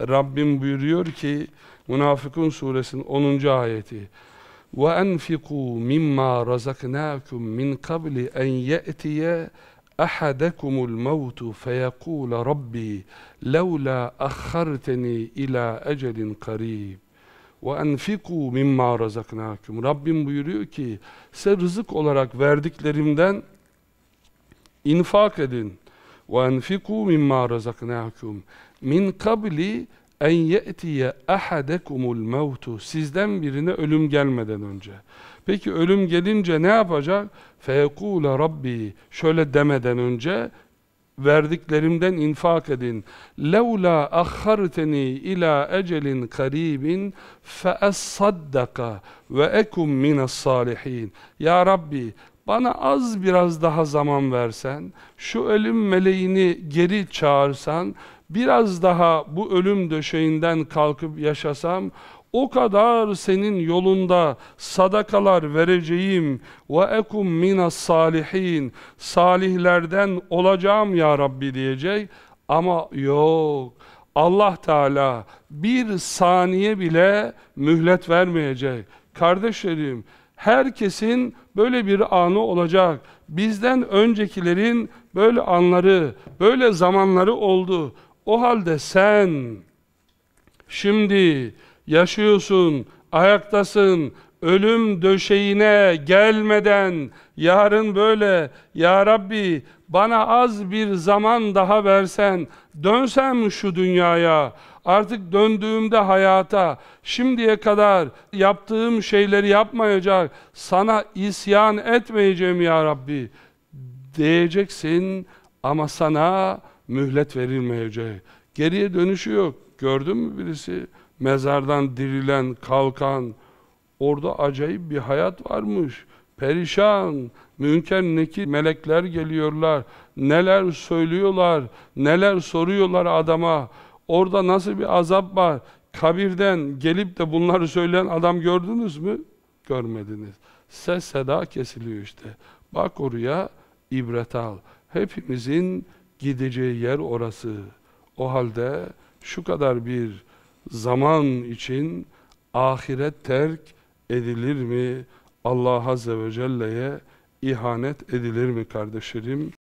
Rabbim buyuruyor ki Münafıkun suresinin 10. ayeti Ve enfiku وَاَنْفِقُوا مِمَّا رَزَقْنَاكُمْ مِنْ قَبْلِ اَنْ يَأْتِيَ اَحَدَكُمُ الْمَوْتُ فَيَقُولَ رَبِّي لَوْلَا اَخَّرْتَنِي اِلَى اَجَلٍ قَرِيبٍ وَاَنْفِقُوا مِمَّا رَزَقْنَاكُمْ Rabbim buyuruyor ki size rızık olarak verdiklerimden infak edin. وَاَنْفِقُوا مِمَّا رَزَقْنَاكُمْ مِنْ قَبْلِ en ye'tiye ahadekumul mevtu sizden birine ölüm gelmeden önce. Peki ölüm gelince ne yapacak? Feyekule rabbi şöyle demeden önce verdiklerimden infak edin. Levla akharteni ila ecelin karibin fe esaddaka ve ekum minas salihin. Ya Rabbi bana az biraz daha zaman versen, şu ölüm meleğini geri çağırsan, biraz daha bu ölüm döşeğinden kalkıp yaşasam, o kadar senin yolunda sadakalar vereceğim ve ekum minas salihin salihlerden olacağım ya Rabbi diyecek ama yok Allah Teala bir saniye bile mühlet vermeyecek kardeşlerim Herkesin böyle bir anı olacak. Bizden öncekilerin böyle anları, böyle zamanları oldu. O halde sen şimdi yaşıyorsun, ayaktasın, ölüm döşeğine gelmeden yarın böyle ya Rabbi bana az bir zaman daha versen dönsem şu dünyaya artık döndüğümde hayata şimdiye kadar yaptığım şeyleri yapmayacak sana isyan etmeyeceğim ya Rabbi diyeceksin ama sana mühlet verilmeyecek geriye dönüşü yok gördün mü birisi mezardan dirilen kalkan Orada acayip bir hayat varmış. Perişan, münker neki melekler geliyorlar. Neler söylüyorlar, neler soruyorlar adama. Orada nasıl bir azap var? Kabirden gelip de bunları söyleyen adam gördünüz mü? Görmediniz. Ses seda kesiliyor işte. Bak oraya ibret al. Hepimizin gideceği yer orası. O halde şu kadar bir zaman için ahiret terk edilir mi? Allah Azze ve Celle'ye ihanet edilir mi kardeşlerim?